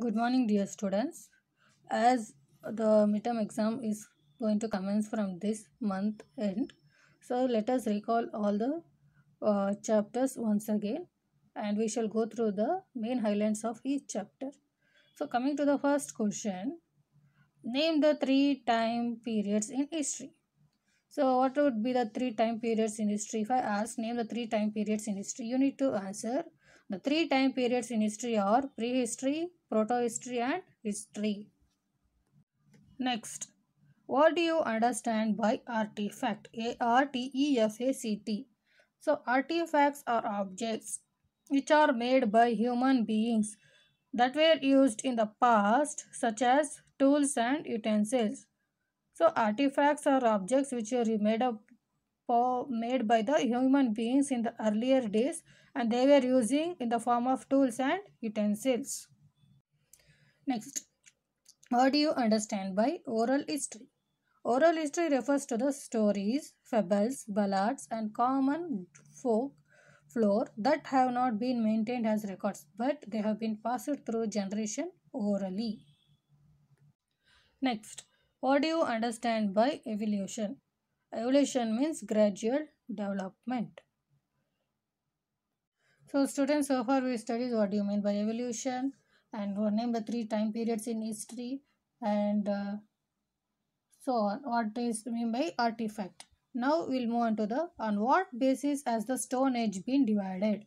Good morning dear students. As the midterm exam is going to commence from this month end, so let us recall all the uh, chapters once again and we shall go through the main highlights of each chapter. So coming to the first question, name the three time periods in history. So what would be the three time periods in history? If I ask name the three time periods in history, you need to answer the three time periods in history are prehistory, protohistory and history. Next, what do you understand by artifact? A-R-T-E-F-A-C-T. So artifacts are objects which are made by human beings that were used in the past such as tools and utensils. So artifacts are objects which are made up made by the human beings in the earlier days and they were using in the form of tools and utensils. Next, what do you understand by oral history? Oral history refers to the stories, fables, ballads and common folk floor that have not been maintained as records but they have been passed through generation orally. Next, what do you understand by evolution? Evolution means gradual development. So students, so far we studied what do you mean by evolution and we name the three time periods in history and uh, so on. What is mean by artifact? Now we'll move on to the on what basis has the Stone Age been divided?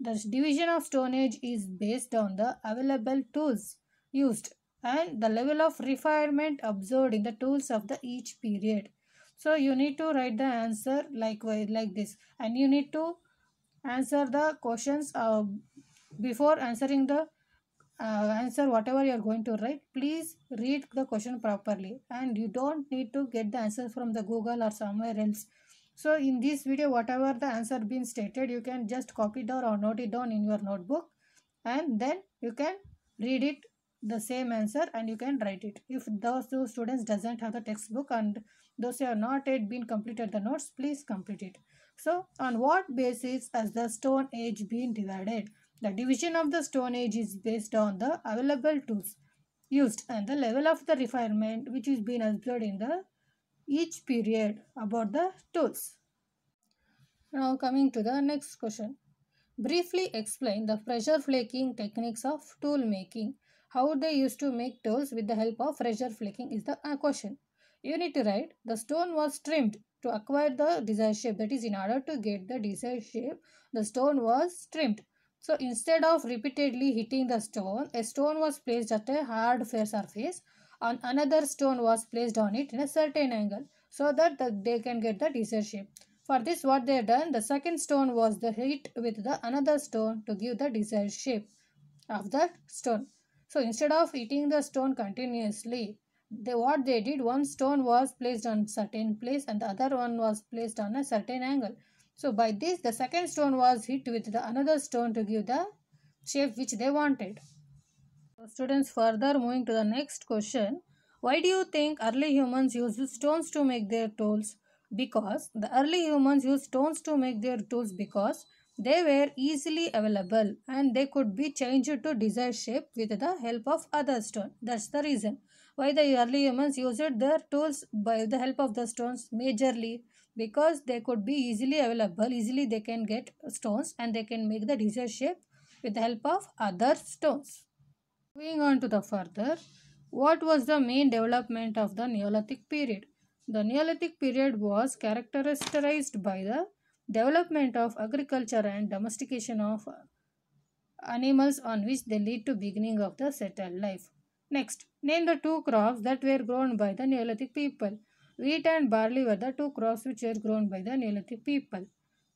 The division of Stone Age is based on the available tools used and the level of refinement observed in the tools of the each period. So you need to write the answer likewise like this and you need to answer the questions uh, before answering the uh, answer whatever you are going to write please read the question properly and you don't need to get the answer from the google or somewhere else so in this video whatever the answer been stated you can just copy it down or note it down in your notebook and then you can read it the same answer and you can write it if those, those students doesn't have the textbook and those who have not yet been completed the notes please complete it so on what basis has the stone age been divided the division of the stone age is based on the available tools used and the level of the refinement which is being observed in the each period about the tools now coming to the next question briefly explain the pressure flaking techniques of tool making how they used to make tools with the help of pressure flaking is the uh, question. You need to write the stone was trimmed to acquire the desired shape. That is, in order to get the desired shape, the stone was trimmed. So instead of repeatedly hitting the stone, a stone was placed at a hard fair surface and another stone was placed on it in a certain angle so that the, they can get the desired shape. For this what they done, the second stone was the hit with the another stone to give the desired shape of the stone. So instead of eating the stone continuously, they what they did one stone was placed on certain place and the other one was placed on a certain angle. So by this the second stone was hit with the another stone to give the shape which they wanted. So students further moving to the next question. Why do you think early humans used stones to make their tools? Because the early humans used stones to make their tools because they were easily available and they could be changed to desired shape with the help of other stone. That's the reason why the early humans used their tools by the help of the stones majorly because they could be easily available. Easily they can get stones and they can make the desired shape with the help of other stones. Moving on to the further, what was the main development of the Neolithic period? The Neolithic period was characterized by the development of agriculture and domestication of animals on which they lead to beginning of the settled life. Next, name the two crops that were grown by the Neolithic people. Wheat and barley were the two crops which were grown by the Neolithic people.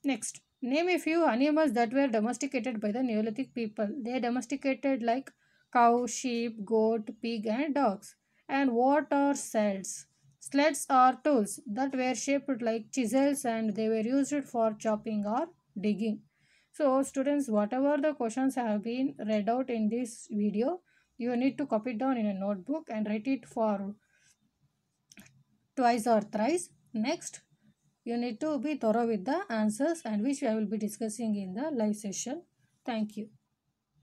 Next, name a few animals that were domesticated by the Neolithic people. They domesticated like cow, sheep, goat, pig and dogs. And what are cells? Sleds are tools that were shaped like chisels and they were used for chopping or digging. So students, whatever the questions have been read out in this video, you need to copy it down in a notebook and write it for twice or thrice. Next, you need to be thorough with the answers and which I will be discussing in the live session. Thank you.